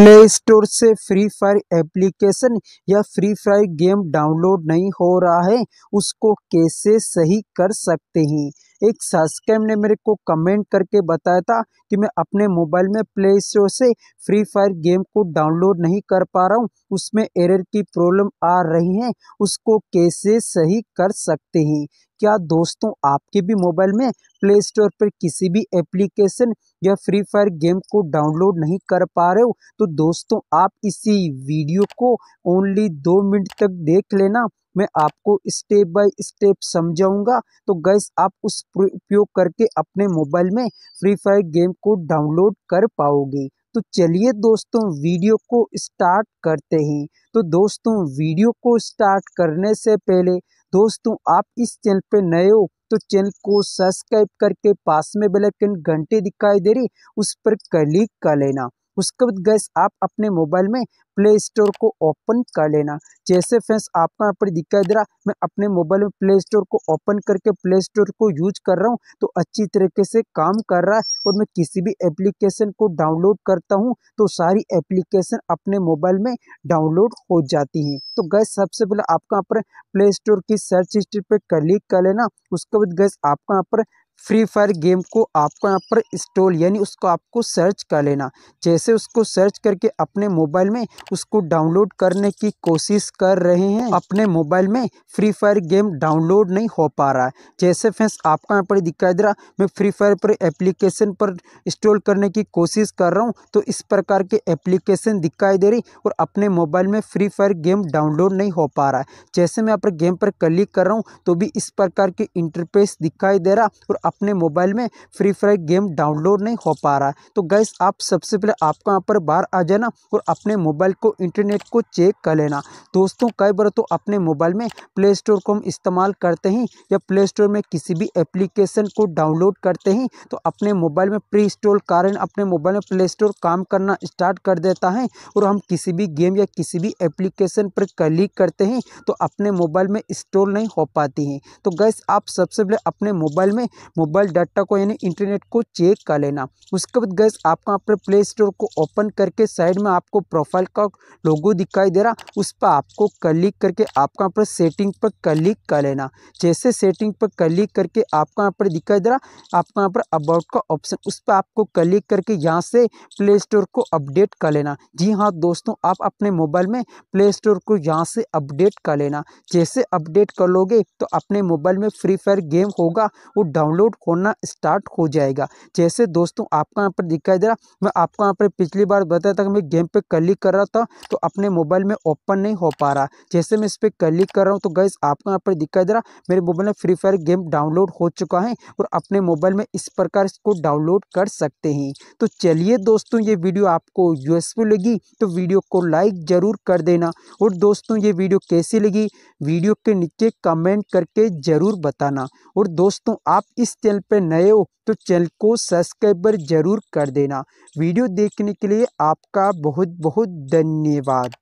play Store से Free Fire application या Free Fire game download नहीं हो रहा है उसको कैसे सही कर सकते हैं एक सब्सक्राइब ने मेरे को कमेंट करके बताया था कि मैं अपने मोबाइल में प्ले स्टोर से फ्री फायर गेम को डाउनलोड नहीं कर पा रहा हूँ उसमें एरर की प्रॉब्लम आ रही है उसको कैसे सही कर सकते हैं क्या दोस्तों आपके भी मोबाइल में प्ले स्टोर पर किसी भी एप्लीकेशन या फ्री फायर गेम को डाउनलोड नहीं कर पा रहे हो तो दोस्तों आप इसी वीडियो को ओनली दो मिनट तक देख लेना मैं आपको स्टेप बाय स्टेप समझाऊंगा तो गैस आप उस उपयोग करके अपने मोबाइल में फ्री फायर गेम को डाउनलोड कर पाओगे तो चलिए दोस्तों वीडियो को स्टार्ट करते हैं तो दोस्तों वीडियो को स्टार्ट करने से पहले दोस्तों आप इस चैनल पे नए हो तो चैनल को सब्सक्राइब करके पास में बेल घंटे दिखाई दे रही उस पर क्लिक कर लेना उसके बाद गैस आप अपने मोबाइल में प्ले स्टोर को ओपन कर लेना जैसे फ्रेंड्स आपको यहाँ पर दिखाई दे रहा मैं अपने मोबाइल में प्ले स्टोर को ओपन करके प्ले स्टोर को यूज कर रहा हूँ तो अच्छी तरीके से काम कर रहा है और मैं किसी भी एप्लीकेशन को डाउनलोड करता हूँ तो सारी एप्लीकेशन अपने मोबाइल में डाउनलोड हो जाती हैं तो गैस सबसे पहले आपका यहाँ पर प्ले स्टोर की सर्च हिस्ट्री पर क्लिक कर लेना उसके बाद गैस आपका यहाँ पर फ्री फायर गेम को आपको यहाँ पर इंस्टॉल यानी उसको आपको सर्च कर लेना जैसे उसको सर्च करके अपने मोबाइल में उसको डाउनलोड करने की कोशिश कर रहे हैं अपने मोबाइल में फ्री फायर गेम डाउनलोड नहीं हो पा रहा है जैसे फ्रेंड्स आपको यहाँ पर दिखाई दे रहा मैं फ्री फायर पर एप्लीकेशन पर इंस्टॉल करने की कोशिश कर रहा हूँ तो इस प्रकार के एप्लीकेशन दिखाई दे रही और अपने मोबाइल में फ्री फायर गेम डाउनलोड नहीं हो पा रहा है जैसे मैं यहाँ पर गेम पर क्लिक कर रहा हूँ तो भी इस प्रकार के इंटरफेस दिखाई दे रहा और अपने मोबाइल में फ्री फायर गेम डाउनलोड नहीं हो पा रहा तो गैस आप सबसे पहले आपको यहाँ पर बाहर आ जाना और अपने मोबाइल को इंटरनेट को चेक कर लेना दोस्तों कई बार तो अपने मोबाइल में प्ले स्टोर को हम इस्तेमाल करते हैं या प्ले स्टोर में किसी भी एप्लीकेशन को डाउनलोड करते हैं तो अपने मोबाइल में प्री इंस्टॉल कारण अपने मोबाइल में प्ले स्टोर काम करना स्टार्ट कर देता है और हम किसी भी गेम या किसी भी एप्लीकेशन पर क्लिक करते हैं तो अपने मोबाइल में इंस्टॉल नहीं हो पाती हैं तो गैस आप सबसे पहले अपने मोबाइल में मोबाइल डाटा को यानी इंटरनेट को चेक कर लेना उसके बाद गैस आपको अपने प्ले स्टोर को ओपन करके साइड में आपको प्रोफाइल का लोगो दिखाई दे रहा उस पर आपको क्लिक करके आपका यहाँ पर सेटिंग पर क्लिक कर लेना जैसे सेटिंग पर क्लिक करके आपका यहाँ पर दिखाई दे रहा आपका यहाँ पर अबाउट का ऑप्शन उस पर आपको क्लिक करके यहाँ से प्ले स्टोर को अपडेट कर लेना जी हाँ दोस्तों आप अपने मोबाइल में प्ले स्टोर को यहाँ से अपडेट कर लेना जैसे अपडेट कर लोगे तो अपने मोबाइल में फ्री फायर गेम होगा वो डाउनलोड डाउनलोड होना स्टार्ट हो जाएगा जैसे दोस्तों आपका यहाँ पर दिखाई दे रहा मैं आपको यहाँ पर पिछली बार बताया था कि मैं गेम पे क्लिक कर रहा था तो अपने मोबाइल में ओपन नहीं हो पा रहा जैसे मैं इस पर क्लिक कर रहा हूँ तो गैस आपको यहाँ पर दिखाई दे रहा मेरे मोबाइल में फ्री फायर गेम डाउनलोड हो चुका है और अपने मोबाइल में इस प्रकार इसको डाउनलोड कर सकते हैं तो चलिए दोस्तों ये वीडियो आपको यूजफुल लगी तो वीडियो को लाइक ज़रूर कर देना और दोस्तों ये वीडियो कैसी लगी वीडियो के नीचे कमेंट करके ज़रूर बताना और दोस्तों आप इस इस चैनल पर नए हो तो चैनल को सब्सक्राइबर जरूर कर देना वीडियो देखने के लिए आपका बहुत बहुत धन्यवाद